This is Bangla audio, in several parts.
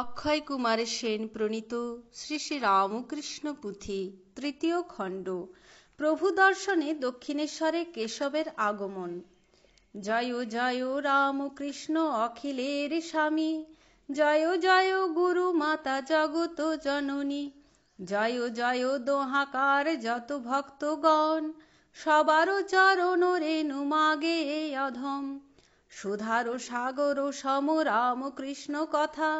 অক্ষয় কুমার সেন প্রণীত শ্রী শ্রী রামকৃষ্ণ পুঁথি তৃতীয় খণ্ড প্রভু দর্শনে দক্ষিণেশ্বরে কেশবের আগমন জয় জয় রামকৃষ্ণ অখিলের স্বামী জয় জয় গুরু মাতা জগত জননী জয় জয় দোহাকার যত ভক্তগণ সবারও চরণ রেণু মাগে অধম সুধার সাগর সম রামকৃষ্ণ কথা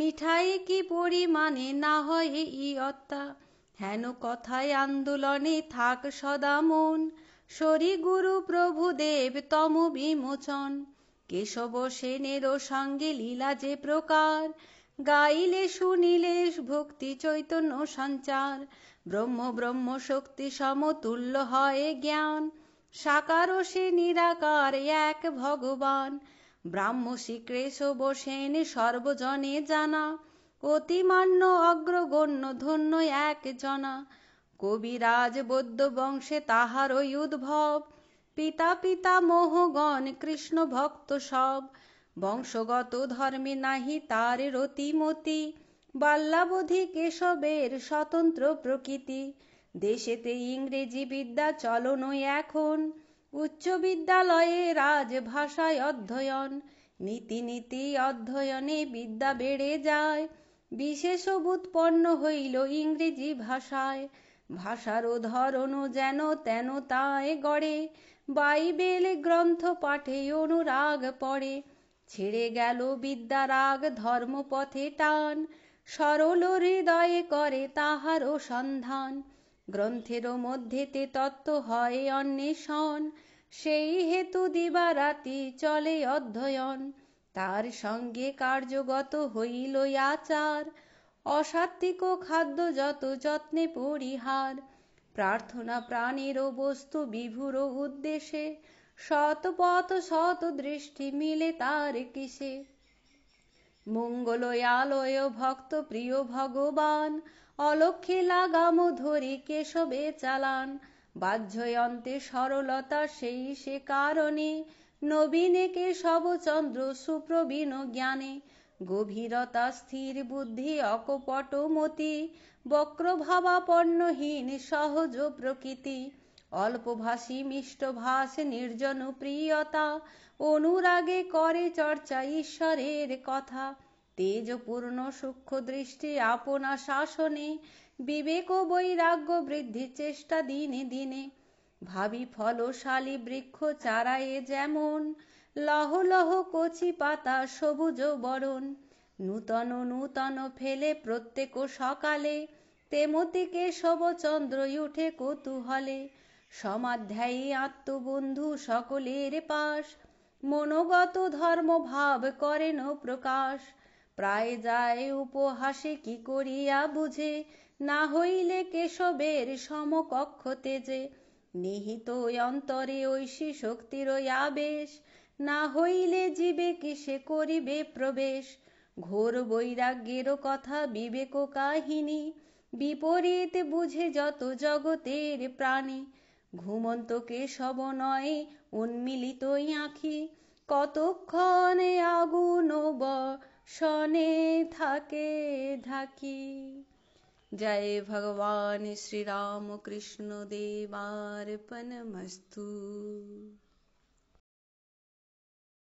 মিঠাই কি পরিমাণে না হয় ই অত্যা হেন কথায় আন্দোলনে থাক সদা মন সরি গুরু প্রভু দেব তম বিমোচন কেশব সেনেরও সঙ্গে লীলা যে প্রকার গাইলে শুনিলে ভক্তি চৈতন্য সঞ্চার ব্রহ্ম ব্রহ্ম শক্তি সমতুল্য হয় জ্ঞান সাকার সে নিরাকার এক ভগবান ব্রাহ্ম শ্রীকৃষ বসেন সর্বজনে জানা অতিমান্য অগ্রগণ্য ধন্য এক জনা কবিরাজ বৌদ্ধ বংশে তাহারই উদ্ভব পিতা পিতা মোহগণ কৃষ্ণ ভক্ত সব বংশগত ধর্মে নাহি তার রতিমতি বাল্যাবধি কেশবের স্বতন্ত্র প্রকৃতি দেশেতে ইংরেজি বিদ্যা চলনই এখন উচ্চ বিদ্যালয়ে রাজভাষায় অধ্যয়ন নীতি নীতি অধ্যয়নে বিদ্যা বেড়ে যায় বিশেষ উৎপন্ন হইল ইংরেজি ভাষায় ভাষারও ধরণ যেন তেন তায় গড়ে বাইবেল গ্রন্থ পাঠে অনুরাগ পড়ে ছেড়ে গেল বিদ্যারাগ ধর্মপথে টান সরল হৃদয়ে করে তাহারও সন্ধান গ্রন্থেরও মধ্যেতে তত্ত্ব হয় অন্বেষণ সেই হেতু দিবারাতি চলে অধ্যয়ন তার সঙ্গে কার্যগত হইল আচার অসাত্ত্বিক খাদ্য যত যত্নে পরিহার প্রার্থনা প্রাণেরও বস্তু বিভুর উদ্দেশ্যে শতপথ শত দৃষ্টি মিলে তার কিসে মঙ্গলয়ালয় ভক্ত প্রিয় ভগবান অলক্ষে লাগাম ধরি কেশবে চালান বাহ্যয়ন্তে সরলতা সেই সে কারণে নবীনে কেশবচন্দ্র চন্দ্র সুপ্রবীণ জ্ঞানে গভীরতা স্থির বুদ্ধি মতি বক্রভাবাপন্নহীন সহজ প্রকৃতি অল্পভাষী মিষ্টভাষ নির্জন প্রিয়তা অনুরাগে করে চর্চা ঈশ্বরের কথা তেজপূর্ণ সূক্ষ্ম দৃষ্টি আপনা শাসনে বিবেক বৈরাগ্য বৃদ্ধির চেষ্টা দিনে দিনে ভাবি ফলশালী বৃক্ষ চারায়ে যেমন লহ লহ কচি পাতা সবুজ বরণ নূতন নূতন ফেলে প্রত্যেক সকালে তেমতিকে শোভচন্দ্রই উঠে কৌতূহলে সমাধ্যায়ী আত্মবন্ধু সকলের পাশ মনোগত ধর্মভাব করেন প্রকাশ প্রায় যায় উপহাসে কি করিয়া বুঝে না হইলে কেশবের সমকক্ষ তেজে নিহিত অন্তরে ঐশী শক্তির আবেশ না হইলে জীবে কিসে করিবে প্রবেশ ঘোর বৈরাগ্যের কথা বিবেক কাহিনী বিপরীত বুঝে যত জগতের প্রাণী ঘুমন্ত কেশব নয় উন্মিলিত আঁখি কতক্ষণে আগুন বসনে থাকে ঢাকি জয় ভগবান শ্রীরামকৃষ্ণ দেবার মস্তু